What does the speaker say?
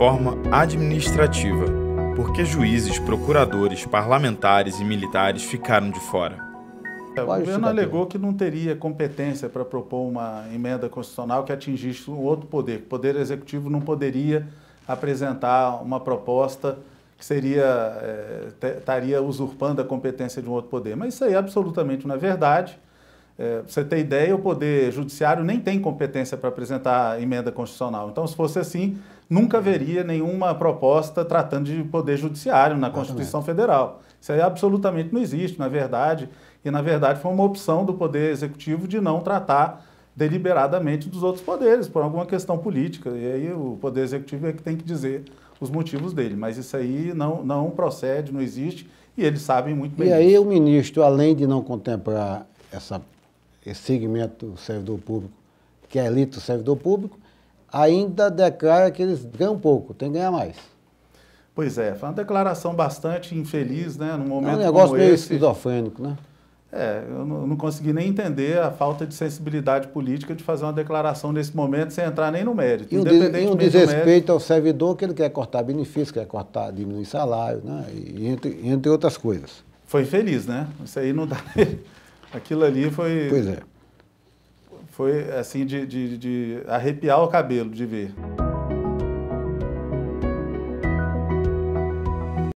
reforma administrativa, porque juízes, procuradores, parlamentares e militares ficaram de fora. O é governo alegou que não teria competência para propor uma emenda constitucional que atingisse um outro poder. O Poder Executivo não poderia apresentar uma proposta que seria, eh, estaria usurpando a competência de um outro poder. Mas isso aí absolutamente não é verdade. É, você ter ideia, o Poder Judiciário nem tem competência para apresentar emenda constitucional. Então, se fosse assim, nunca haveria nenhuma proposta tratando de Poder Judiciário na Constituição Federal. Isso aí absolutamente não existe, na verdade. E, na verdade, foi uma opção do Poder Executivo de não tratar deliberadamente dos outros poderes, por alguma questão política. E aí o Poder Executivo é que tem que dizer os motivos dele. Mas isso aí não, não procede, não existe. E eles sabem muito bem. E aí, o ministro, além de não contemplar essa esse segmento do servidor público, que é a elite do servidor público, ainda declara que eles ganham pouco, tem que ganhar mais. Pois é, foi uma declaração bastante infeliz, né? Num momento é um negócio meio esse. esquizofrênico, né? É, eu não, não, consegui nem entender a falta de sensibilidade política de fazer uma declaração nesse momento sem entrar nem no mérito. E um, e um desrespeito mérito, ao servidor que ele quer cortar benefícios, quer cortar, diminuir salário, né? E entre, entre outras coisas. Foi infeliz, né? Isso aí não dá. Aquilo ali foi. Pois é. Foi assim de, de, de arrepiar o cabelo de ver.